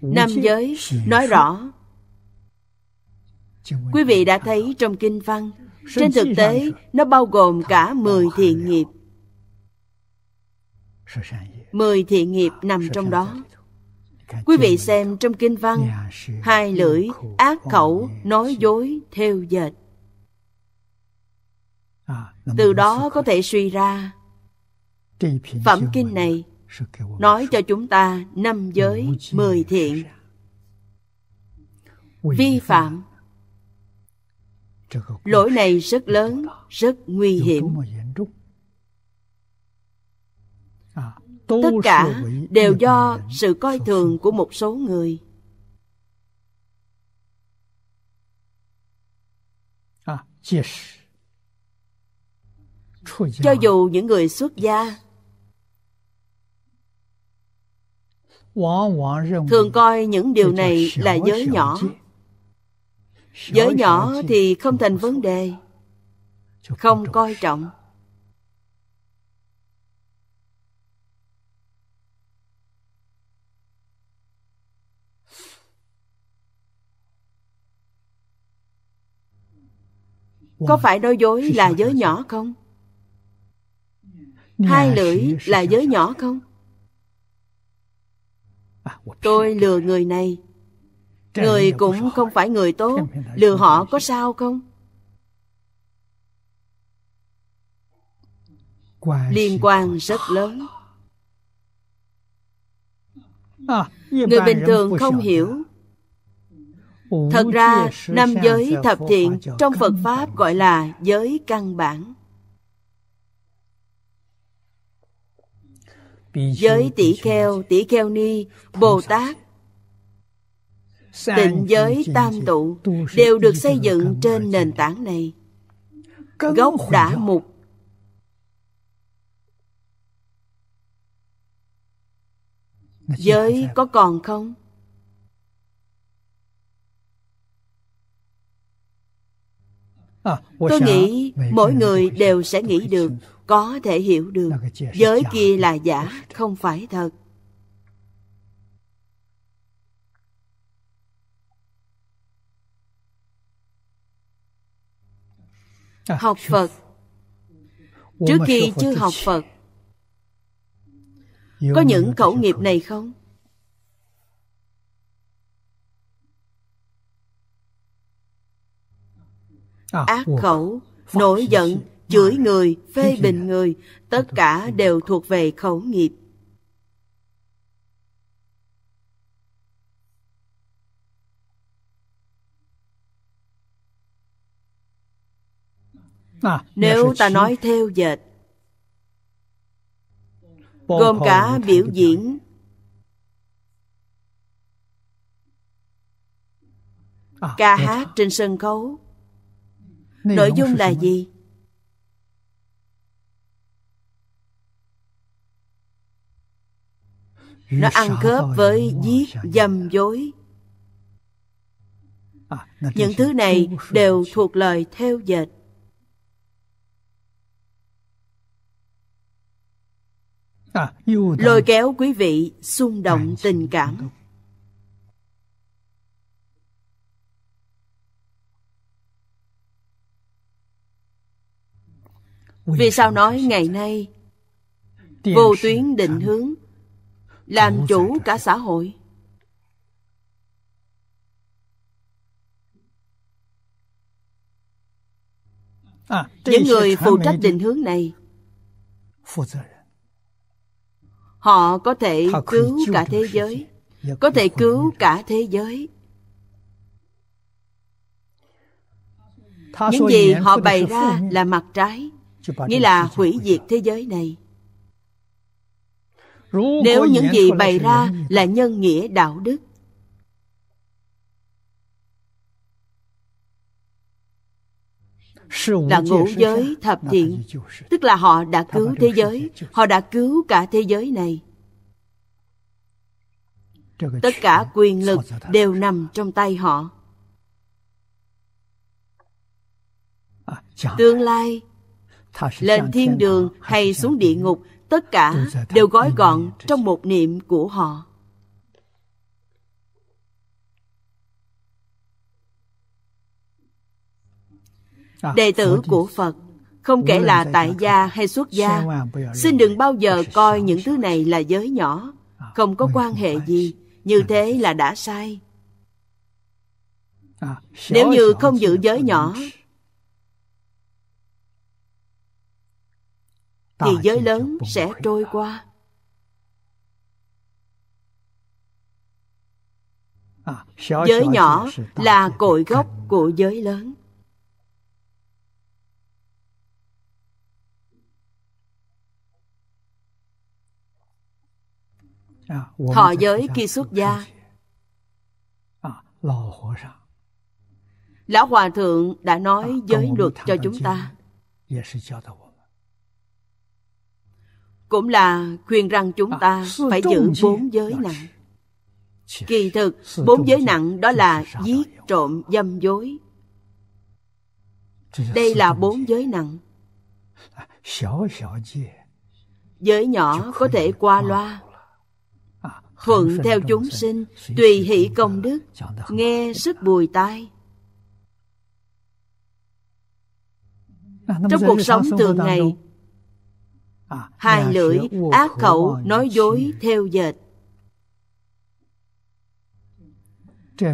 nam giới nói rõ quý vị đã thấy trong kinh văn trên thực tế nó bao gồm cả 10 thiện nghiệp 10 thiện nghiệp nằm trong đó quý vị xem trong kinh văn hai lưỡi ác khẩu nói dối theo dệt à, từ đó có thể suy ra phẩm kinh này nói cho chúng ta năm giới mười thiện vi phạm lỗi này rất lớn rất nguy hiểm tất cả đều do sự coi thường của một số người à, cho dù những người xuất gia thường coi những điều này là giới nhỏ giới nhỏ thì không thành vấn đề không coi trọng có phải nói dối là giới nhỏ không hai lưỡi là giới nhỏ không Tôi lừa người này Người cũng không phải người tốt Lừa họ có sao không? Liên quan rất lớn à, Người bình thường không hiểu Thật ra, năm giới thập thiện trong Phật Pháp gọi là giới căn bản. giới tỷ kheo tỷ kheo ni bồ tát tịnh giới tam tụ đều được xây dựng trên nền tảng này gốc đã mục giới có còn không tôi nghĩ mỗi người đều sẽ nghĩ được có thể hiểu được giới kia là giả không phải thật à, học phật trước khi chưa học phật có những khẩu nghiệp này không à, ác khẩu nổi giận chửi người, phê bình người, tất cả đều thuộc về khẩu nghiệp. À, Nếu ta nói theo dệt, gồm cả biểu diễn, à, ca hát trên sân khấu, nội dung là gì? nó ăn cướp với giết dâm dối à, những thứ này đều thuộc lời theo dệt à, lôi kéo quý vị xung động tình cảm vì sao nói ngày nay vô tuyến định hướng làm chủ cả xã hội à, những người phụ trách định hướng này họ có thể cứu cả thế giới có thể cứu cả thế giới những gì họ bày ra là mặt trái nghĩa là hủy diệt thế giới này nếu những gì bày ra là nhân nghĩa đạo đức là ngũ giới thập thiện tức là họ đã cứu thế giới họ đã cứu cả thế giới này tất cả quyền lực đều nằm trong tay họ tương lai lên thiên đường hay xuống địa ngục tất cả đều gói gọn trong một niệm của họ à, đệ tử của phật không kể là tại gia hay xuất gia xin đừng bao giờ coi những thứ này là giới nhỏ à, không có quan hệ gì như thế là đã sai à, nếu như không giữ giới nhỏ thì giới lớn sẽ trôi qua à, giới nhỏ là cội gốc của giới lớn à, thọ giới khi xuất gia à, lão hòa thượng đã nói giới luật cho chúng ta cũng là khuyên rằng chúng à, ta phải giữ bốn giới nặng kỳ thực bốn giới nặng đó là giết trộm dâm dối đây là bốn giới nặng à, giới nhỏ có thể qua loa à, thuận theo chúng sinh tùy hỷ công đức nghe sức bùi tai trong cuộc sống thường ngày hai lưỡi ác khẩu nói dối theo dệt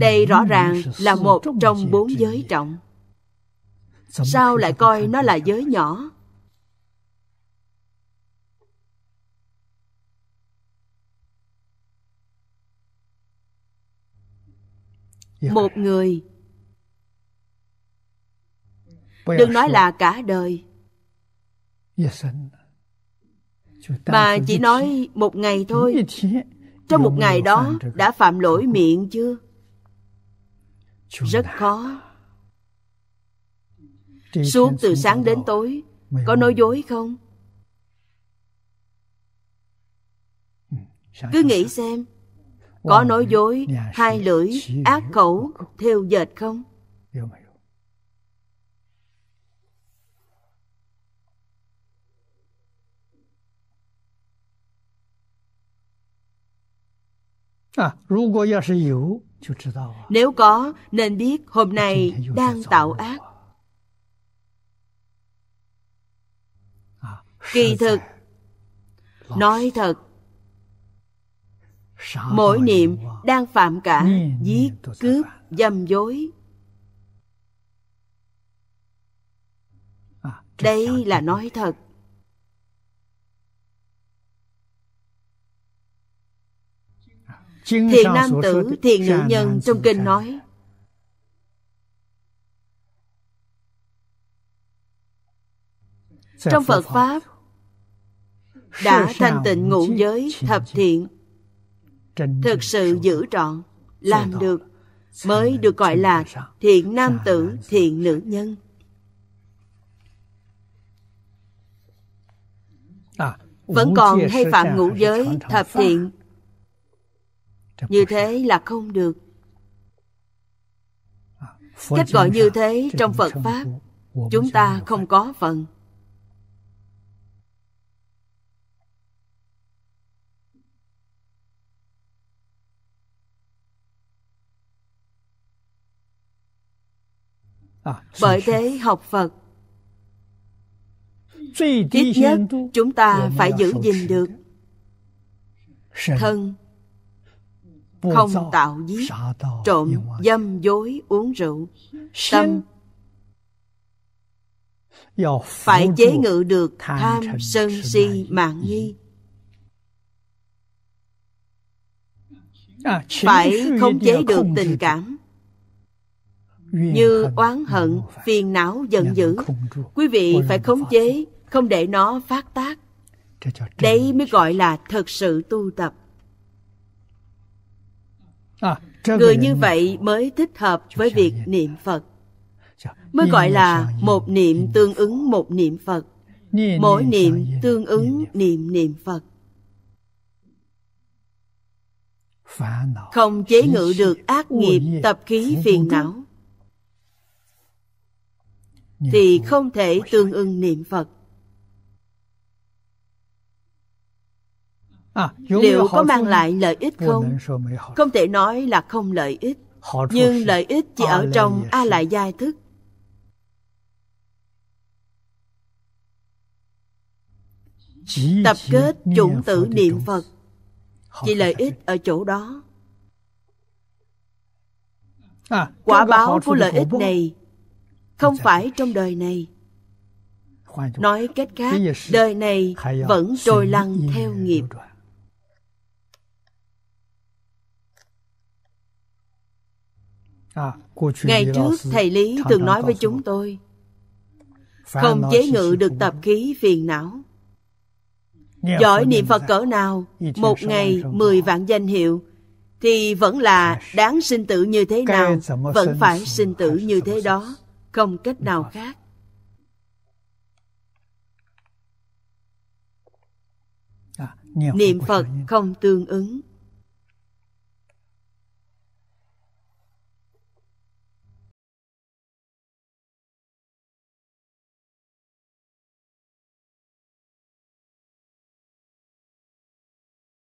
đây rõ ràng là một trong bốn giới trọng sao lại coi nó là giới nhỏ dạ. một người đừng nói là cả đời dạ Bà chỉ nói một ngày thôi Trong một ngày đó đã phạm lỗi miệng chưa? Rất khó Suốt từ sáng đến tối Có nói dối không? Ừ, Cứ nghĩ xem Có nói dối Hai lưỡi, ác khẩu, theo dệt không? Nếu có, nên biết hôm nay đang tạo ác. À, Kỳ thực, nói thật, mỗi niệm đang phạm cả giết, cướp, dâm dối. À, Đây là nói thật. thiền nam tử thiền nữ nhân trong kinh nói trong phật pháp đã thành tịnh ngũ giới thập thiện thực sự giữ trọn làm được mới được gọi là thiện nam tử thiện nữ nhân à, vẫn còn hay phạm ngũ giới thập thiện như thế là không được à, cách gọi như thế trong phật pháp chúng ta không có phần à, bởi thế học phật ít nhất chúng ta phải giữ gìn được thân không tạo giết trộm dâm dối uống rượu tâm phải chế ngự được tham sân si mạng nghi à, phải không chế được tình cảm như oán hận phiền não giận dữ quý vị phải khống chế không để nó phát tác đấy mới gọi là thật sự tu tập À, người như vậy mới thích hợp với việc niệm phật dạ, mới gọi là một niệm tương ứng một niệm phật mỗi niệm tương ứng niệm niệm phật không chế ngự được ác nghiệp tập khí phiền não thì không thể tương ưng niệm phật liệu có mang lại lợi ích không không thể nói là không lợi ích nhưng lợi ích chỉ ở trong a lại giai thức tập kết chủng tử niệm phật chỉ lợi ích ở chỗ đó quả báo của lợi ích này không phải trong đời này nói cách khác đời này vẫn trôi lăn theo nghiệp À, ngày trước thầy lý thường nói với chúng tôi không chế ngự được tập khí phiền não giỏi niệm phật cỡ nào một ngày mười vạn danh hiệu thì vẫn là đáng sinh tử như thế nào vẫn phải sinh tử như thế đó không cách nào khác à, niệm phật không tương ứng